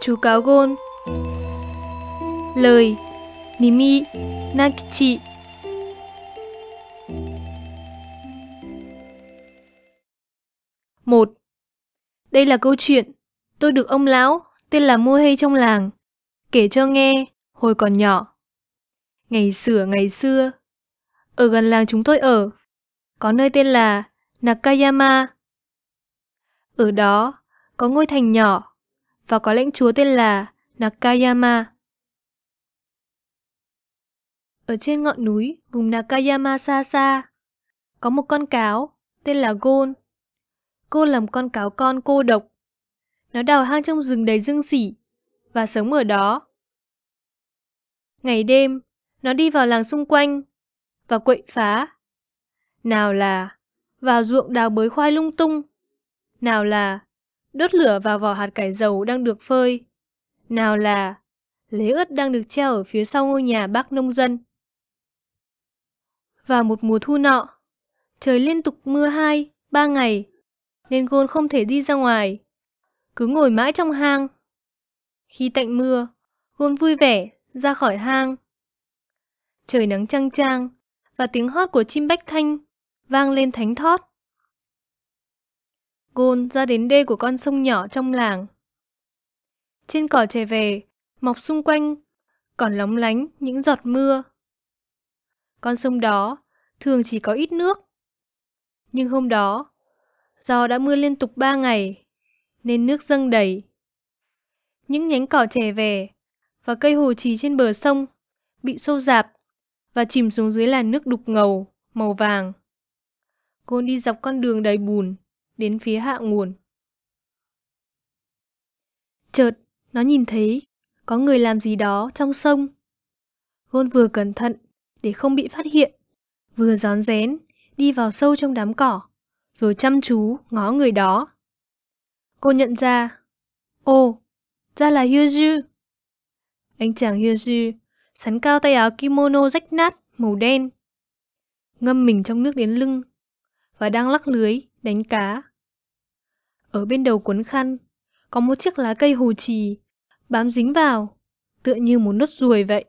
chú cáo gôn lời nimi nakichi một đây là câu chuyện tôi được ông lão tên là mua hay trong làng kể cho nghe hồi còn nhỏ ngày xửa ngày xưa ở gần làng chúng tôi ở có nơi tên là nakayama ở đó có ngôi thành nhỏ và có lãnh chúa tên là Nakayama. Ở trên ngọn núi vùng Nakayama xa xa, có một con cáo tên là Gon. Cô làm con cáo con cô độc. Nó đào hang trong rừng đầy dương xỉ và sống ở đó. Ngày đêm, nó đi vào làng xung quanh và quậy phá. Nào là vào ruộng đào bới khoai lung tung, nào là đốt lửa vào vỏ hạt cải dầu đang được phơi. Nào là lế ớt đang được treo ở phía sau ngôi nhà bác nông dân. Vào một mùa thu nọ, trời liên tục mưa hai, ba ngày, nên Gôn không thể đi ra ngoài, cứ ngồi mãi trong hang. Khi tạnh mưa, Gôn vui vẻ ra khỏi hang. Trời nắng trăng trang và tiếng hót của chim bách thanh vang lên thánh thót côn ra đến đê của con sông nhỏ trong làng. Trên cỏ chè về, mọc xung quanh, còn lóng lánh những giọt mưa. Con sông đó thường chỉ có ít nước. Nhưng hôm đó, do đã mưa liên tục ba ngày, nên nước dâng đầy. Những nhánh cỏ chè về và cây hồ trì trên bờ sông bị sâu dạp và chìm xuống dưới làn nước đục ngầu, màu vàng. Cô đi dọc con đường đầy bùn đến phía hạ nguồn. Chợt, nó nhìn thấy có người làm gì đó trong sông. Gôn vừa cẩn thận để không bị phát hiện, vừa rón rén đi vào sâu trong đám cỏ, rồi chăm chú ngó người đó. Cô nhận ra, ô, ra là Hyuju. Anh chàng Hyuju sắn cao tay áo kimono rách nát màu đen, ngâm mình trong nước đến lưng và đang lắc lưới đánh cá. Ở bên đầu cuốn khăn, có một chiếc lá cây hồ trì, bám dính vào, tựa như một nốt ruồi vậy.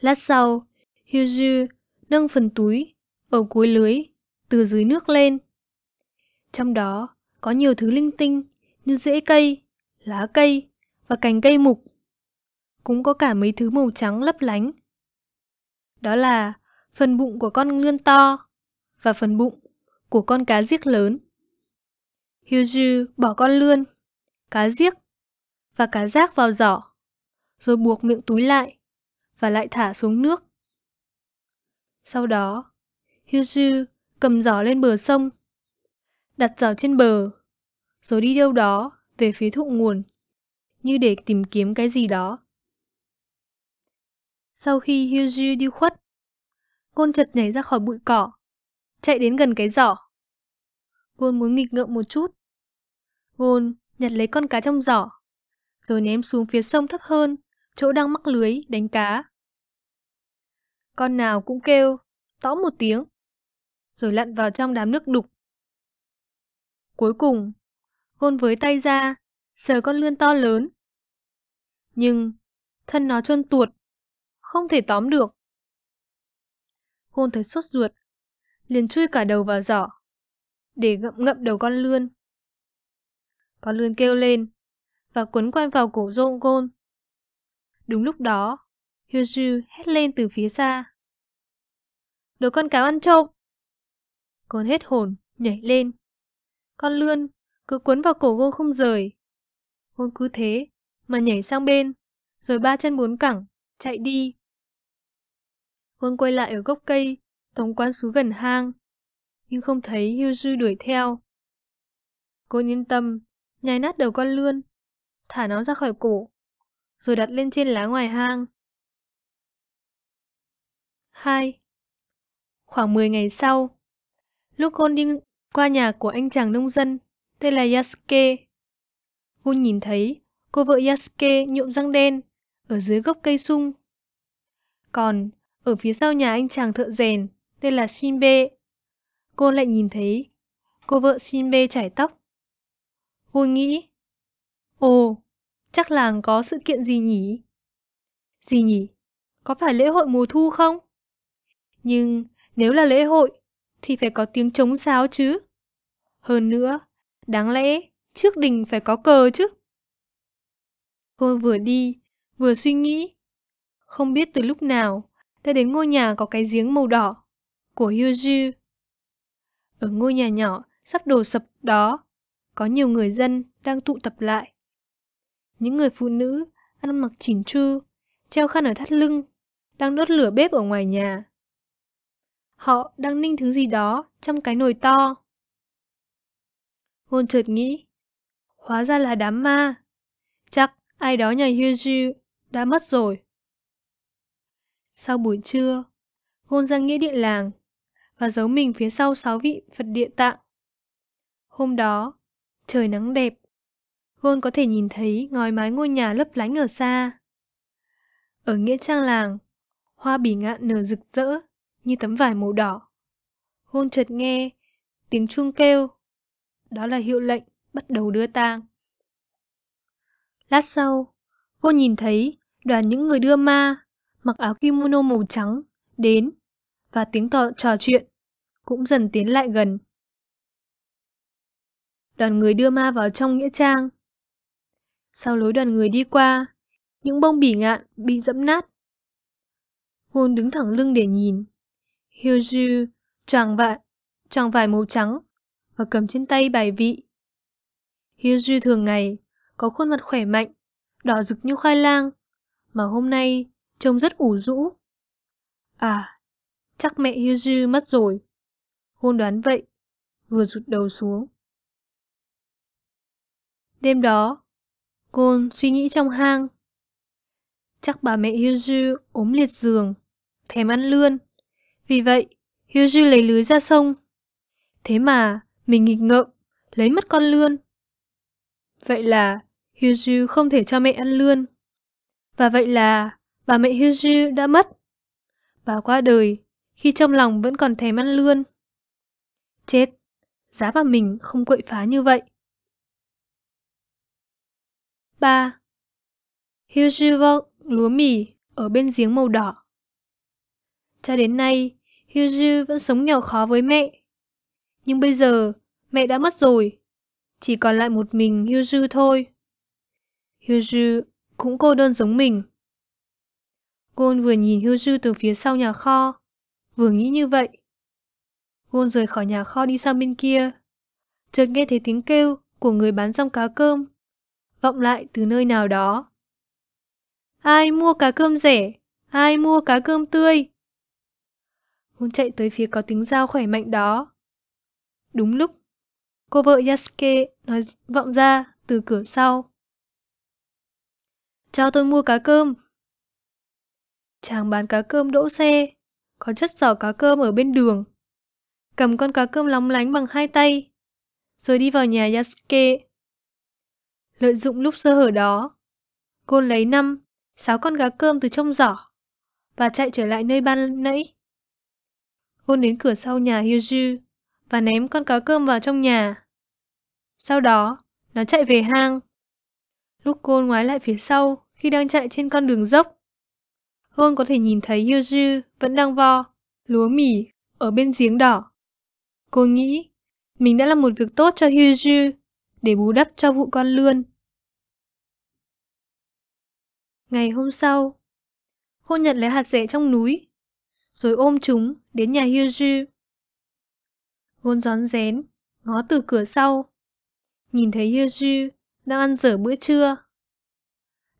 Lát sau, Hyuju nâng phần túi ở cuối lưới từ dưới nước lên. Trong đó có nhiều thứ linh tinh như rễ cây, lá cây và cành cây mục. Cũng có cả mấy thứ màu trắng lấp lánh. Đó là phần bụng của con lươn to và phần bụng của con cá giếc lớn. Hyuju bỏ con lươn, cá giếc và cá rác vào giỏ, rồi buộc miệng túi lại và lại thả xuống nước. Sau đó, Hyuju cầm giỏ lên bờ sông, đặt giỏ trên bờ, rồi đi đâu đó về phía thụ nguồn, như để tìm kiếm cái gì đó. Sau khi Hyuji đi khuất, Gôn chợt nhảy ra khỏi bụi cỏ, chạy đến gần cái giỏ. Gôn muốn nghịch ngợm một chút, Gôn nhặt lấy con cá trong giỏ, rồi ném xuống phía sông thấp hơn, chỗ đang mắc lưới đánh cá. Con nào cũng kêu, tõ một tiếng, rồi lặn vào trong đám nước đục. Cuối cùng, Gôn với tay ra, sờ con lươn to lớn. Nhưng, thân nó trơn tuột, không thể tóm được. Gôn thấy sốt ruột, liền chui cả đầu vào giỏ, để ngậm ngậm đầu con lươn. Con lươn kêu lên và quấn quanh vào cổ rôn gôn. Đúng lúc đó, Hyoju hét lên từ phía xa. Đồ con cáo ăn trộm! Con hết hồn, nhảy lên. Con lươn cứ quấn vào cổ gôn không rời. Gôn cứ thế mà nhảy sang bên, rồi ba chân bốn cẳng, chạy đi. Gôn quay lại ở gốc cây, tổng quan xuống gần hang, nhưng không thấy Hyoju đuổi theo. Cô yên tâm, nháy nát đầu con lươn, thả nó ra khỏi cổ, rồi đặt lên trên lá ngoài hang. 2. Khoảng 10 ngày sau, lúc Gon đi qua nhà của anh chàng nông dân tên là Yasuke. cô nhìn thấy cô vợ Yasuke nhuộm răng đen ở dưới gốc cây sung. Còn ở phía sau nhà anh chàng thợ rèn tên là Shinbe, cô lại nhìn thấy cô vợ Shinbe chải tóc Vui nghĩ. Ồ, chắc làng có sự kiện gì nhỉ? Gì nhỉ? Có phải lễ hội mùa thu không? Nhưng nếu là lễ hội thì phải có tiếng trống sáo chứ. Hơn nữa, đáng lẽ trước đình phải có cờ chứ. Cô vừa đi, vừa suy nghĩ. Không biết từ lúc nào đã đến ngôi nhà có cái giếng màu đỏ của Yuji. Ở ngôi nhà nhỏ sắp đổ sập đó có nhiều người dân đang tụ tập lại. Những người phụ nữ ăn mặc chỉnh chu, treo khăn ở thắt lưng, đang đốt lửa bếp ở ngoài nhà. Họ đang ninh thứ gì đó trong cái nồi to. gôn chợt nghĩ, hóa ra là đám ma. Chắc ai đó nhà Hyuji đã mất rồi. Sau buổi trưa, gôn ra nghĩa địa làng và giấu mình phía sau sáu vị Phật địa tạng. Hôm đó, trời nắng đẹp. Gôn có thể nhìn thấy ngói mái ngôi nhà lấp lánh ở xa. Ở nghĩa trang làng, hoa bỉ ngạn nở rực rỡ như tấm vải màu đỏ. Gôn chợt nghe tiếng chuông kêu. Đó là hiệu lệnh bắt đầu đưa tang. Lát sau, Gôn nhìn thấy đoàn những người đưa ma mặc áo kimono màu trắng đến và tiếng tò trò chuyện cũng dần tiến lại gần đoàn người đưa ma vào trong nghĩa trang. Sau lối đoàn người đi qua, những bông bỉ ngạn bị dẫm nát. Gôn đứng thẳng lưng để nhìn. Hyoju choàng vải, choàng vải màu trắng và cầm trên tay bài vị. Hyoju thường ngày có khuôn mặt khỏe mạnh, đỏ rực như khoai lang, mà hôm nay trông rất ủ rũ. À, chắc mẹ Hyoju mất rồi. Hôn đoán vậy, vừa rụt đầu xuống. Đêm đó, Gon suy nghĩ trong hang. Chắc bà mẹ Hyuju ốm liệt giường, thèm ăn lươn. Vì vậy, Hyuju lấy lưới ra sông. Thế mà, mình nghịch ngợm, lấy mất con lươn. Vậy là, Hyuju không thể cho mẹ ăn lươn. Và vậy là, bà mẹ Hyuju đã mất. Bà qua đời, khi trong lòng vẫn còn thèm ăn lươn. Chết, giá bà mình không quậy phá như vậy. 3. Hilgivok lúa mì ở bên giếng màu đỏ. Cho đến nay, Hilgi vẫn sống nghèo khó với mẹ. Nhưng bây giờ, mẹ đã mất rồi. Chỉ còn lại một mình Hilgi thôi. Hilgi cũng cô đơn giống mình. Gon vừa nhìn Hilgi từ phía sau nhà kho, vừa nghĩ như vậy. Gon rời khỏi nhà kho đi sang bên kia. Chợt nghe thấy tiếng kêu của người bán rong cá cơm vọng lại từ nơi nào đó. Ai mua cá cơm rẻ? Ai mua cá cơm tươi? Hôn chạy tới phía có tiếng dao khỏe mạnh đó. Đúng lúc, cô vợ Yasuke nói vọng ra từ cửa sau. Cho tôi mua cá cơm. Chàng bán cá cơm đỗ xe, có chất giỏ cá cơm ở bên đường. Cầm con cá cơm lóng lánh bằng hai tay, rồi đi vào nhà Yasuke lợi dụng lúc sơ hở đó. Cô lấy năm, sáu con gá cơm từ trong giỏ và chạy trở lại nơi ban nãy. Cô đến cửa sau nhà Hyuju và ném con cá cơm vào trong nhà. Sau đó, nó chạy về hang. Lúc cô ngoái lại phía sau khi đang chạy trên con đường dốc, Hương có thể nhìn thấy Hyuju vẫn đang vo, lúa mì ở bên giếng đỏ. Cô nghĩ mình đã làm một việc tốt cho Hyuju để bù đắp cho vụ con lươn Ngày hôm sau, cô nhận lấy hạt rẻ trong núi, rồi ôm chúng đến nhà Hyuju. Gôn gión rén, ngó từ cửa sau, nhìn thấy Hyuju đang ăn dở bữa trưa.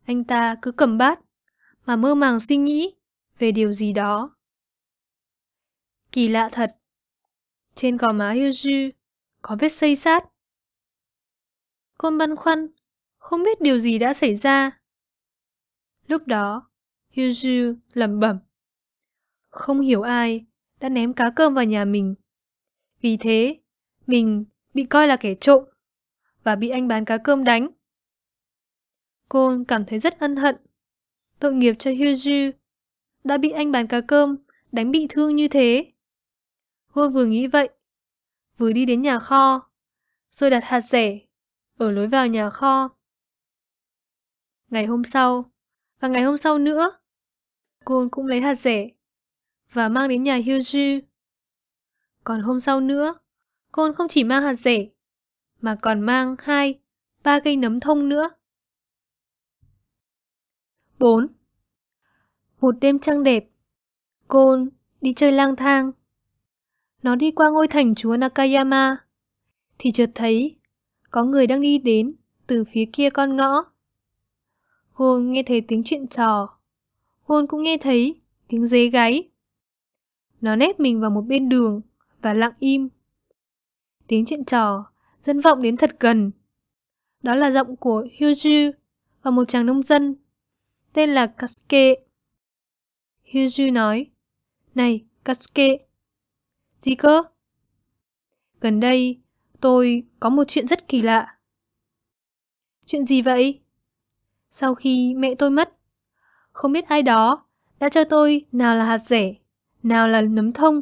Anh ta cứ cầm bát mà mơ màng suy nghĩ về điều gì đó. Kỳ lạ thật, trên gò má Hyuju có vết xây sát. Côn băn khoăn, không biết điều gì đã xảy ra Lúc đó, Hyuju lẩm bẩm. Không hiểu ai đã ném cá cơm vào nhà mình. Vì thế, mình bị coi là kẻ trộm và bị anh bán cá cơm đánh. Cô cảm thấy rất ân hận. Tội nghiệp cho Hyuju đã bị anh bán cá cơm đánh bị thương như thế. Cô vừa nghĩ vậy, vừa đi đến nhà kho, rồi đặt hạt rẻ ở lối vào nhà kho. Ngày hôm sau, và ngày hôm sau nữa, Gun cũng lấy hạt rẻ và mang đến nhà Hyuji. Còn hôm sau nữa, Gun không chỉ mang hạt rẻ mà còn mang hai, ba cây nấm thông nữa. 4. Một đêm trăng đẹp, Gon đi chơi lang thang. Nó đi qua ngôi thành chúa Nakayama, thì chợt thấy có người đang đi đến từ phía kia con ngõ. Hôn nghe thấy tiếng chuyện trò. Hôn cũng nghe thấy tiếng dế gáy. Nó nép mình vào một bên đường và lặng im. Tiếng chuyện trò dân vọng đến thật gần. Đó là giọng của Hyuju và một chàng nông dân tên là Kasuke. Hyuju nói, Này, Kasuke, gì cơ? Gần đây, tôi có một chuyện rất kỳ lạ. Chuyện gì vậy? sau khi mẹ tôi mất. Không biết ai đó đã cho tôi nào là hạt rẻ, nào là nấm thông.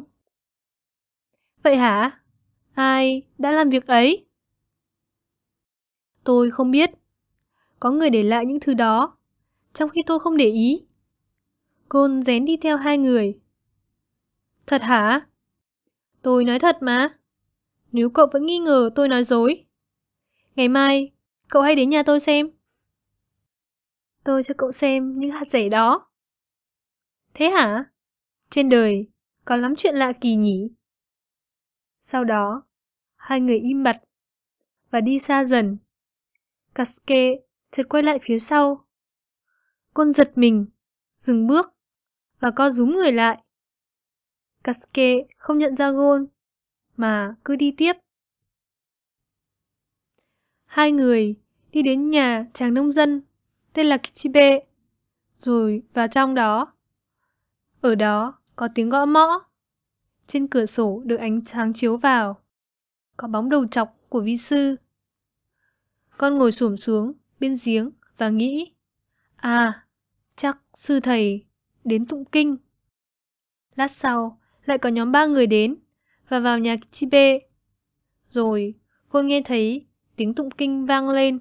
Vậy hả? Ai đã làm việc ấy? Tôi không biết. Có người để lại những thứ đó, trong khi tôi không để ý. Côn dén đi theo hai người. Thật hả? Tôi nói thật mà. Nếu cậu vẫn nghi ngờ tôi nói dối, ngày mai cậu hãy đến nhà tôi xem tôi cho cậu xem những hạt giấy đó. Thế hả? Trên đời, có lắm chuyện lạ kỳ nhỉ? Sau đó, hai người im bặt và đi xa dần. Kaske chợt quay lại phía sau. Côn giật mình, dừng bước và co rúm người lại. Kaske không nhận ra gôn mà cứ đi tiếp. Hai người đi đến nhà chàng nông dân tên là Kichibe, rồi vào trong đó. Ở đó có tiếng gõ mõ. Trên cửa sổ được ánh sáng chiếu vào. Có bóng đầu trọc của vi sư. Con ngồi xổm xuống bên giếng và nghĩ, à, chắc sư thầy đến tụng kinh. Lát sau, lại có nhóm ba người đến và vào nhà Kichibe. Rồi, con nghe thấy tiếng tụng kinh vang lên.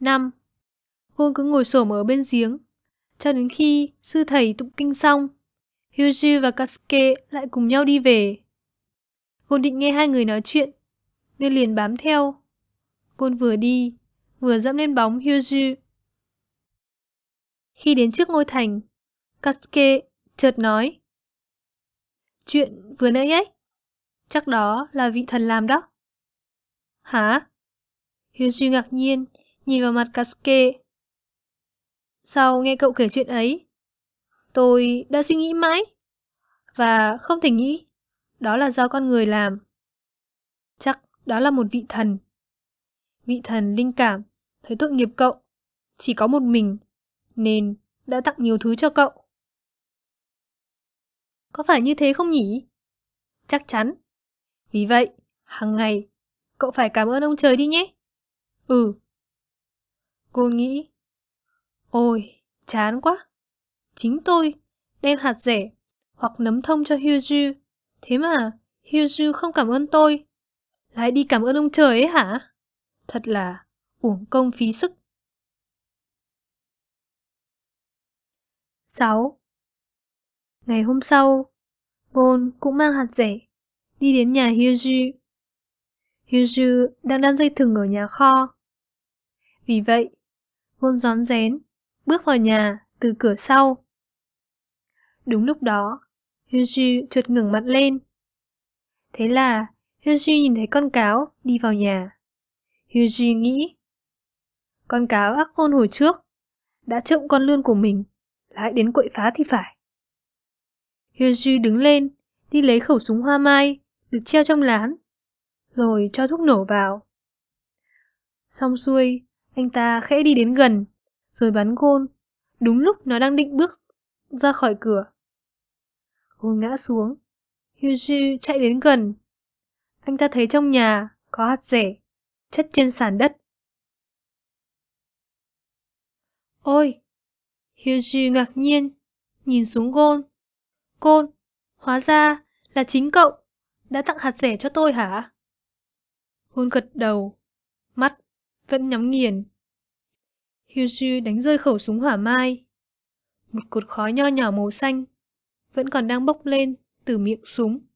5. Hôn cứ ngồi xổm ở bên giếng, cho đến khi sư thầy tụng kinh xong, Hyuji và Kasuke lại cùng nhau đi về. Gôn định nghe hai người nói chuyện, nên liền bám theo. Gôn vừa đi, vừa dẫm lên bóng Hyuji. Khi đến trước ngôi thành, Kasuke chợt nói Chuyện vừa nãy ấy, chắc đó là vị thần làm đó. Hả? Hyuji ngạc nhiên nhìn vào mặt Kasuke. Sau nghe cậu kể chuyện ấy, tôi đã suy nghĩ mãi và không thể nghĩ đó là do con người làm. Chắc đó là một vị thần. Vị thần linh cảm, thấy tội nghiệp cậu, chỉ có một mình, nên đã tặng nhiều thứ cho cậu. Có phải như thế không nhỉ? Chắc chắn. Vì vậy, hàng ngày, cậu phải cảm ơn ông trời đi nhé. Ừ, Cô nghĩ Ôi, chán quá Chính tôi đem hạt rẻ hoặc nấm thông cho Hyuju Thế mà Hyuju không cảm ơn tôi Lại đi cảm ơn ông trời ấy hả? Thật là uổng công phí sức 6. Ngày hôm sau, Gon cũng mang hạt rẻ, đi đến nhà Hyuju. Hyuju đang đan dây thừng ở nhà kho. Vì vậy, hôn rón rén, bước vào nhà từ cửa sau. Đúng lúc đó, Hyuji chợt ngừng mặt lên. Thế là Hyuji nhìn thấy con cáo đi vào nhà. Hyuji nghĩ, con cáo ác ôn hồi trước, đã trộm con lươn của mình, lại đến quậy phá thì phải. Hyuji đứng lên, đi lấy khẩu súng hoa mai, được treo trong lán, rồi cho thuốc nổ vào. Xong xuôi, anh ta khẽ đi đến gần, rồi bắn gôn, đúng lúc nó đang định bước ra khỏi cửa. Gôn ngã xuống, Hyuji chạy đến gần. Anh ta thấy trong nhà có hạt rẻ, chất trên sàn đất. Ôi! Hyuji ngạc nhiên, nhìn xuống Gôn. Gôn, hóa ra là chính cậu đã tặng hạt rẻ cho tôi hả? Gôn gật đầu, mắt vẫn nhắm nghiền. Hyuji đánh rơi khẩu súng hỏa mai. Một cột khói nho nhỏ màu xanh vẫn còn đang bốc lên từ miệng súng.